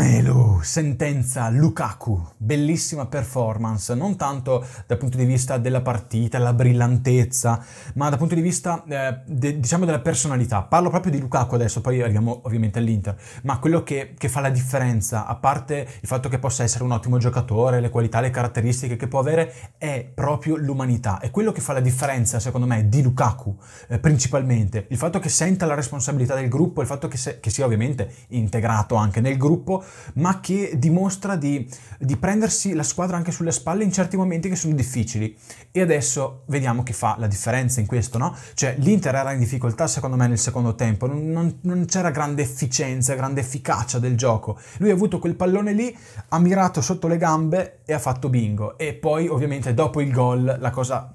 Romelu, sentenza Lukaku, bellissima performance, non tanto dal punto di vista della partita, la brillantezza, ma dal punto di vista eh, de, diciamo della personalità. Parlo proprio di Lukaku adesso, poi arriviamo ovviamente all'Inter, ma quello che, che, fa la differenza, a parte il fatto che possa essere un ottimo giocatore, le qualità, le caratteristiche che può avere, è proprio l'umanità. È quello che fa la differenza, secondo me, di Lukaku eh, principalmente. Il fatto che senta la responsabilità del gruppo, il fatto che, se, che sia ovviamente integrato anche nel gruppo, ma che dimostra di, di prendersi la squadra anche sulle spalle in certi momenti che sono difficili. E adesso vediamo che fa la differenza in questo, no? Cioè l'Inter era in difficoltà secondo me nel secondo tempo, non, non, non c'era grande efficienza, grande efficacia del gioco. Lui ha avuto quel pallone lì, ha mirato sotto le gambe e ha fatto bingo. E poi ovviamente dopo il gol la cosa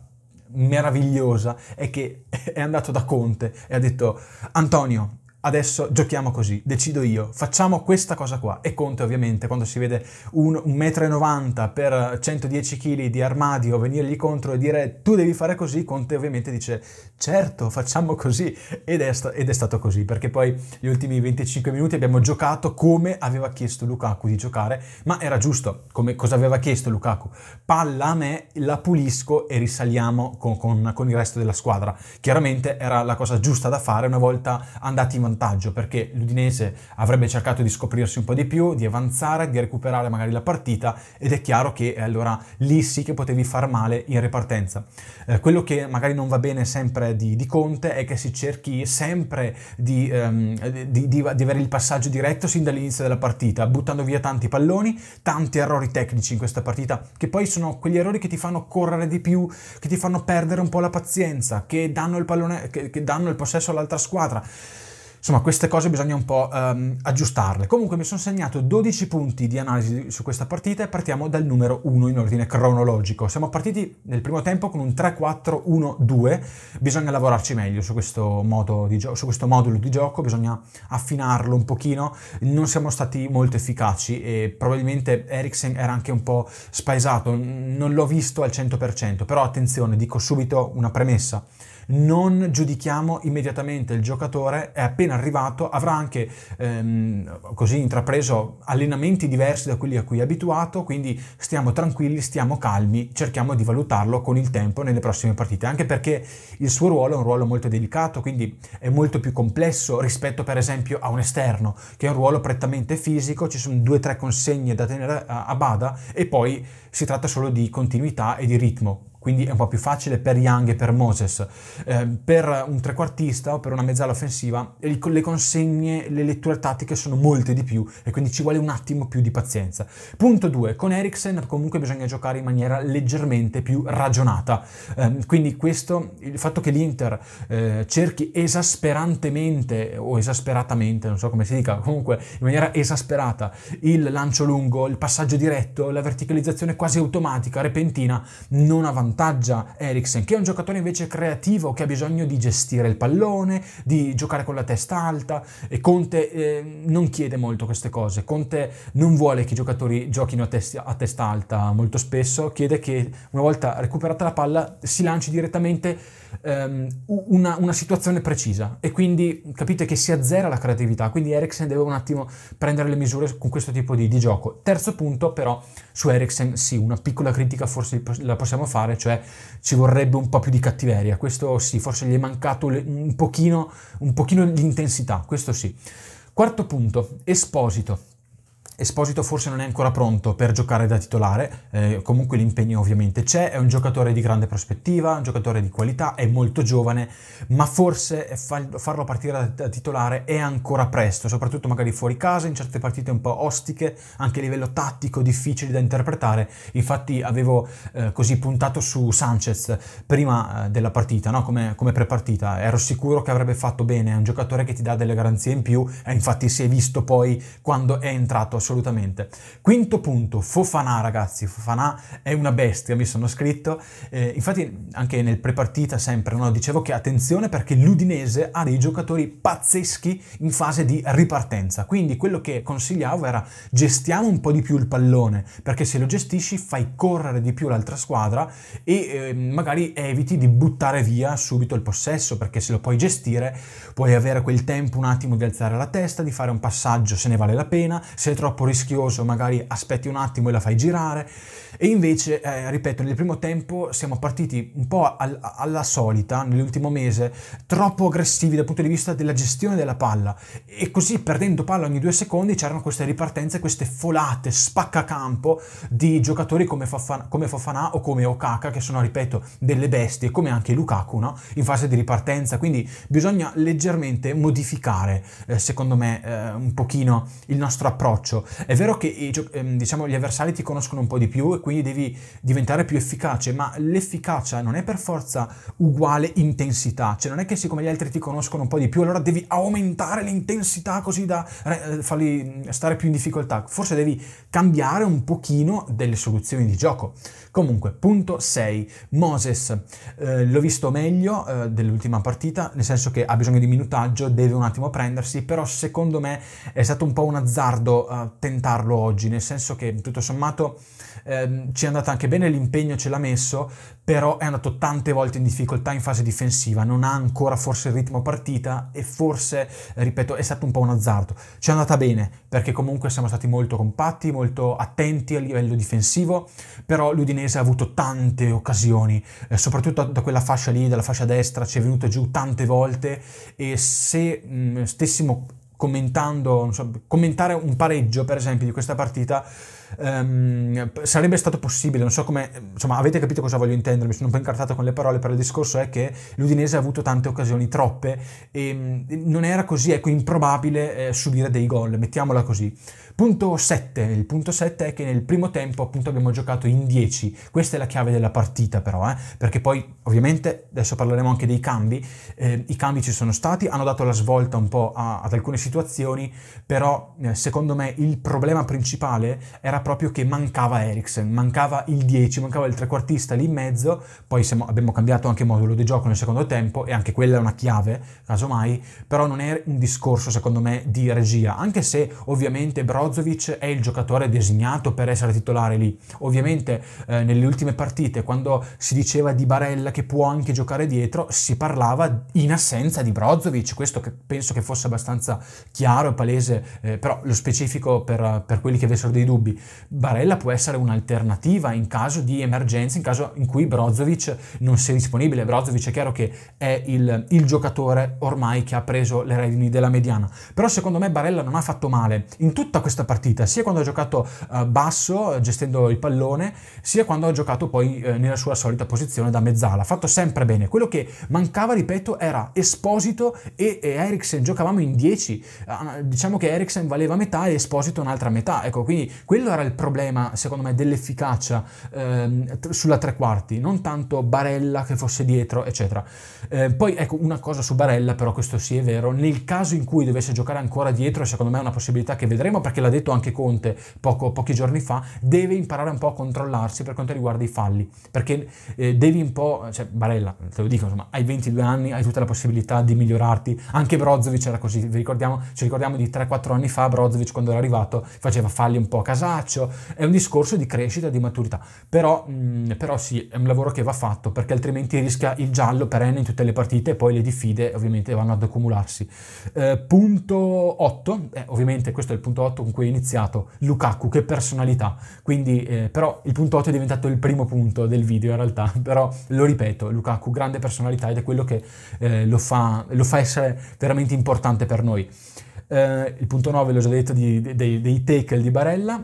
meravigliosa è che è andato da Conte e ha detto Antonio adesso giochiamo così, decido io, facciamo questa cosa qua. E Conte ovviamente quando si vede un 1,90 m per 110 kg di armadio venirgli contro e dire tu devi fare così, Conte ovviamente dice certo facciamo così ed è, sta- ed è stato così perché poi gli ultimi 25 minuti abbiamo giocato come aveva chiesto Lukaku di giocare, ma era giusto come cosa aveva chiesto Lukaku. Palla a me, la pulisco e risaliamo con, con, con il resto della squadra. Chiaramente era la cosa giusta da fare una volta andati in vantaggio vantaggio perché l'Udinese avrebbe cercato di scoprirsi un po' di più, di avanzare, di recuperare magari la partita ed è chiaro che eh, allora lì sì che potevi far male in ripartenza. Eh, quello che magari non va bene sempre di, di Conte è che si cerchi sempre di, ehm, di, di, avere il passaggio diretto sin dall'inizio della partita, buttando via tanti palloni, tanti errori tecnici in questa partita, che poi sono quegli errori che ti fanno correre di più, che ti fanno perdere un po' la pazienza, che danno il, pallone, che, che danno il possesso all'altra squadra. Insomma, queste cose bisogna un po' um, aggiustarle. Comunque mi sono segnato 12 punti di analisi su questa partita e partiamo dal numero 1 in ordine cronologico. Siamo partiti nel primo tempo con un 3-4-1-2, bisogna lavorarci meglio su questo, modo di gio- su questo modulo di gioco, bisogna affinarlo un pochino, non siamo stati molto efficaci e probabilmente Eriksen era anche un po' spaesato, non l'ho visto al 100%, però attenzione, dico subito una premessa non giudichiamo immediatamente il giocatore, è appena arrivato, avrà anche ehm, così intrapreso allenamenti diversi da quelli a cui è abituato, quindi stiamo tranquilli, stiamo calmi, cerchiamo di valutarlo con il tempo nelle prossime partite, anche perché il suo ruolo è un ruolo molto delicato, quindi è molto più complesso rispetto per esempio a un esterno, che è un ruolo prettamente fisico, ci sono due o tre consegne da tenere a bada e poi si tratta solo di continuità e di ritmo quindi è un po' più facile per Young e per Moses. Eh, per un trequartista o per una mezzala offensiva le consegne, le letture tattiche sono molte di più e quindi ci vuole un attimo più di pazienza. Punto 2, con Eriksen comunque bisogna giocare in maniera leggermente più ragionata, eh, quindi questo, il fatto che l'Inter eh, cerchi esasperantemente o esasperatamente, non so come si dica, comunque in maniera esasperata il lancio lungo, il passaggio diretto, la verticalizzazione quasi automatica, repentina, non avanza avvantaggia Eriksen, che è un giocatore invece creativo, che ha bisogno di gestire il pallone, di giocare con la testa alta e Conte eh, non chiede molto queste cose. Conte non vuole che i giocatori giochino a, testi, a testa alta molto spesso, chiede che una volta recuperata la palla si lanci direttamente Ehm, una, una, situazione precisa e quindi capite che si azzera la creatività, quindi Eriksen deve un attimo prendere le misure con questo tipo di, di gioco. Terzo punto però su Eriksen sì, una piccola critica forse la possiamo fare, cioè ci vorrebbe un po' più di cattiveria, questo sì, forse gli è mancato le, un, pochino, un pochino l'intensità, questo sì. Quarto punto, Esposito. Esposito forse non è ancora pronto per giocare da titolare, eh, comunque l'impegno ovviamente c'è, è un giocatore di grande prospettiva, un giocatore di qualità, è molto giovane, ma forse farlo partire da, titolare è ancora presto, soprattutto magari fuori casa, in certe partite un po' ostiche, anche a livello tattico difficili da interpretare. Infatti avevo eh, così puntato su Sanchez prima eh, della partita, no? come, come prepartita, ero sicuro che avrebbe fatto bene, è un giocatore che ti dà delle garanzie in più e infatti si è visto poi quando è entrato assolutamente. Quinto punto, Fofanà ragazzi, Fofanà è una bestia, mi sono scritto, eh, infatti anche nel prepartita sempre no? dicevo che attenzione perché l'Udinese ha dei giocatori pazzeschi in fase di ripartenza, quindi quello che consigliavo era gestiamo un po' di più il pallone, perché se lo gestisci fai correre di più l'altra squadra e eh, magari eviti di buttare via subito il possesso, perché se lo puoi gestire puoi avere quel tempo un attimo di alzare la testa, di fare un passaggio se ne vale la pena, se è troppo troppo rischioso, magari aspetti un attimo e la fai girare. E invece, eh, ripeto, nel primo tempo siamo partiti un po' al, alla solita, nell'ultimo mese, troppo aggressivi dal punto di vista della gestione della palla. E così, perdendo palla ogni due secondi, c'erano queste ripartenze, queste folate, spaccacampo di giocatori come, Fafana, come Fofana o come Okaka, che sono, ripeto, delle bestie, come anche Lukaku, no? in fase di ripartenza. Quindi bisogna leggermente modificare, eh, secondo me, eh, un pochino il nostro approccio è vero che ehm, diciamo, gli avversari ti conoscono un po' di più e quindi devi diventare più efficace, ma l'efficacia non è per forza uguale intensità, cioè non è che siccome gli altri ti conoscono un po' di più allora devi aumentare l'intensità così da eh, farli stare più in difficoltà, forse devi cambiare un pochino delle soluzioni di gioco. Comunque, punto 6, Moses, eh, l'ho visto meglio eh, dell'ultima partita, nel senso che ha bisogno di minutaggio, deve un attimo prendersi, però secondo me è stato un po' un azzardo. Eh, tentarlo oggi, nel senso che tutto sommato ehm, ci è andata anche bene, l'impegno ce l'ha messo, però è andato tante volte in difficoltà in fase difensiva, non ha ancora forse il ritmo partita e forse, ripeto, è stato un po' un azzardo. Ci è andata bene perché comunque siamo stati molto compatti, molto attenti a livello difensivo, però l'Udinese ha avuto tante occasioni, eh, soprattutto da quella fascia lì, dalla fascia destra, ci è venuta giù tante volte e se mh, stessimo commentando, so, commentare un pareggio per esempio di questa partita ehm, sarebbe stato possibile, non so come, insomma avete capito cosa voglio intendere, mi sono un po' incartato con le parole, però il discorso è che l'Udinese ha avuto tante occasioni, troppe, e non era così, ecco, improbabile eh, subire dei gol, mettiamola così. Punto 7, il punto 7 è che nel primo tempo appunto abbiamo giocato in 10, questa è la chiave della partita però, eh, perché poi ovviamente adesso parleremo anche dei cambi, eh, i cambi ci sono stati, hanno dato la svolta un po' a, ad alcune situazioni, però eh, secondo me il problema principale era era proprio che mancava Eriksen, mancava il 10, mancava il trequartista lì in mezzo, poi siamo, abbiamo cambiato anche il modulo di gioco nel secondo tempo e anche quella è una chiave, casomai, però non è un discorso secondo me di regia, anche se ovviamente Brozovic è il giocatore designato per essere titolare lì, ovviamente eh, nelle ultime partite quando si diceva di Barella che può anche giocare dietro, si parlava in assenza di Brozovic, questo che penso che fosse abbastanza chiaro e palese, eh, però lo specifico per, per quelli che avessero dei dubbi, Barella può essere un'alternativa in caso di emergenza, in caso in cui Brozovic non sia disponibile. Brozovic è chiaro che è il, il giocatore ormai che ha preso le redini della mediana, però secondo me Barella non ha fatto male in tutta questa partita, sia quando ha giocato eh, basso, eh, gestendo il pallone, sia quando ha giocato poi eh, nella sua solita posizione da mezzala. Ha fatto sempre bene. Quello che mancava, ripeto, era Esposito e, e Eriksen. Giocavamo in 10. Ah, diciamo che Eriksen valeva metà e Esposito un'altra metà. Ecco, quindi quello era il problema, secondo me, dell'efficacia eh, sulla tre quarti, non tanto Barella che fosse dietro, eccetera. Eh, poi ecco una cosa su Barella, però questo sì è vero, nel caso in cui dovesse giocare ancora dietro, secondo me è una possibilità che vedremo perché l'ha detto anche Conte poco, pochi giorni fa, deve imparare un po' a controllarsi per quanto riguarda i falli, perché eh, devi un po', cioè Barella, te lo dico, insomma, hai 22 anni, hai tutta la possibilità di migliorarti, anche Brozovic era così, vi ricordiamo, ci ricordiamo di 3-4 anni fa Brozovic quando era arrivato faceva falli un po' a casa, faccio, è un discorso di crescita, di maturità. Però, mh, mm, però sì, è un lavoro che va fatto perché altrimenti rischia il giallo perenne in tutte le partite e poi le diffide ovviamente vanno ad accumularsi. Eh, punto 8, eh, ovviamente questo è il punto 8 con cui è iniziato Lukaku, che personalità. Quindi eh, però il punto 8 è diventato il primo punto del video in realtà, però lo ripeto, Lukaku grande personalità ed è quello che eh, lo fa, lo fa essere veramente importante per noi. Uh, il punto 9 l'ho già detto di, dei, dei tackle di Barella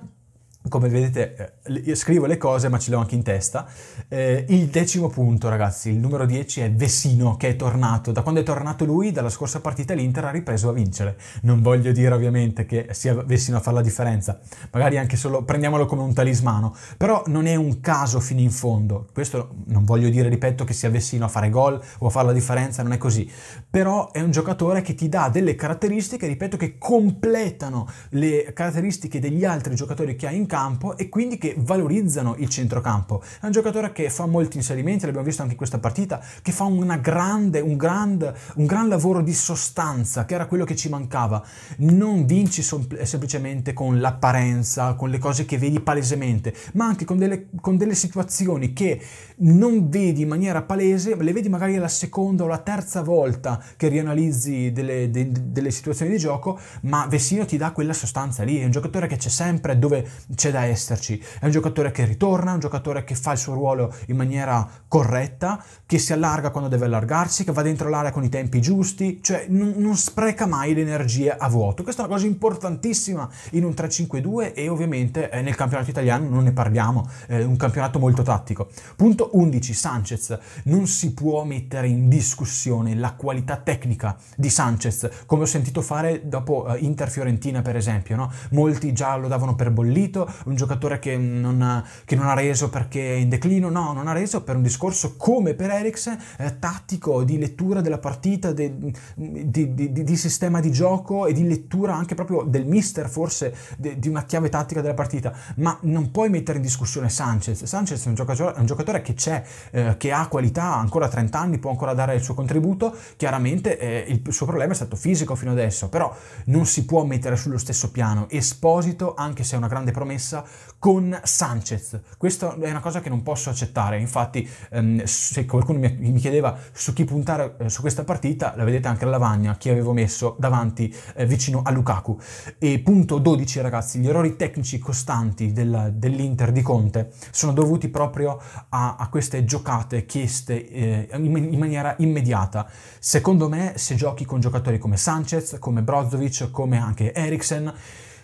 come vedete io eh, scrivo le cose ma ce le ho anche in testa. Eh, il decimo punto ragazzi, il numero 10 è Vesino che è tornato, da quando è tornato lui dalla scorsa partita l'Inter ha ripreso a vincere. Non voglio dire ovviamente che sia Vesino a fare la differenza, magari anche solo prendiamolo come un talismano, però non è un caso fino in fondo, questo non voglio dire ripeto che sia Vesino a fare gol o a fare la differenza, non è così, però è un giocatore che ti dà delle caratteristiche, ripeto, che completano le caratteristiche degli altri giocatori che ha in campo e quindi che valorizzano il centrocampo. È un giocatore che fa molti inserimenti, l'abbiamo visto anche in questa partita, che fa una grande, un, grand, un, gran lavoro di sostanza, che era quello che ci mancava. Non vinci semplicemente con l'apparenza, con le cose che vedi palesemente, ma anche con delle, con delle situazioni che non vedi in maniera palese, le vedi magari la seconda o la terza volta che rianalizzi delle, de, delle situazioni di gioco, ma Vessino ti dà quella sostanza lì, è un giocatore che c'è sempre dove c'è da esserci. È un giocatore che ritorna, è un giocatore che fa il suo ruolo in maniera corretta, che si allarga quando deve allargarsi, che va dentro l'area con i tempi giusti, cioè non, non spreca mai le energie a vuoto. Questa è una cosa importantissima in un 3-5-2 e ovviamente eh, nel campionato italiano non ne parliamo, è eh, un campionato molto tattico. Punto 11, Sanchez. Non si può mettere in discussione la qualità tecnica di Sanchez, come ho sentito fare dopo eh, Inter-Fiorentina per esempio, no? molti già lo davano per bollito, un giocatore che non, ha, che non, ha, reso perché è in declino, no, non ha reso per un discorso come per Eriksen, eh, tattico, di lettura della partita, de, di, di, di, di, sistema di gioco e di lettura anche proprio del mister, forse, di una chiave tattica della partita, ma non puoi mettere in discussione Sanchez, Sanchez è un giocatore, un giocatore che c'è, eh, che ha qualità, ancora 30 anni, può ancora dare il suo contributo, chiaramente eh, il suo problema è stato fisico fino adesso, però non si può mettere sullo stesso piano Esposito, anche se è una grande promessa, messa con Sanchez. Questa è una cosa che non posso accettare. Infatti, ehm, se qualcuno mi, chiedeva su chi puntare eh, su questa partita, la vedete anche alla lavagna, chi avevo messo davanti eh, vicino a Lukaku. E punto 12, ragazzi, gli errori tecnici costanti del, dell'Inter di Conte sono dovuti proprio a, a queste giocate chieste eh, in, in maniera immediata. Secondo me, se giochi con giocatori come Sanchez, come Brozovic, come anche Eriksen,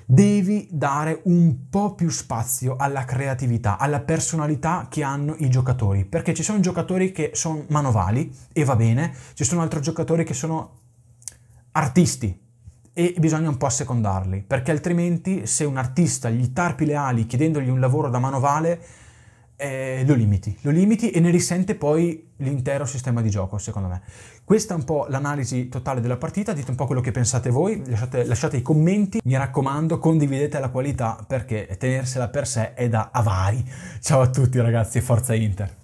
devi dare un po' più spazio alla creatività, alla personalità che hanno i giocatori, perché ci sono giocatori che sono manovali e va bene, ci sono altri giocatori che sono artisti e bisogna un po' assecondarli, perché altrimenti se un artista gli tarpi le ali chiedendogli un lavoro da manovale eh, lo limiti, lo limiti e ne risente poi l'intero sistema di gioco, secondo me. Questa è un po' l'analisi totale della partita, dite un po' quello che pensate voi, lasciate, lasciate i commenti, mi raccomando, condividete la qualità perché tenersela per sé è da avari. Ciao a tutti ragazzi, forza Inter!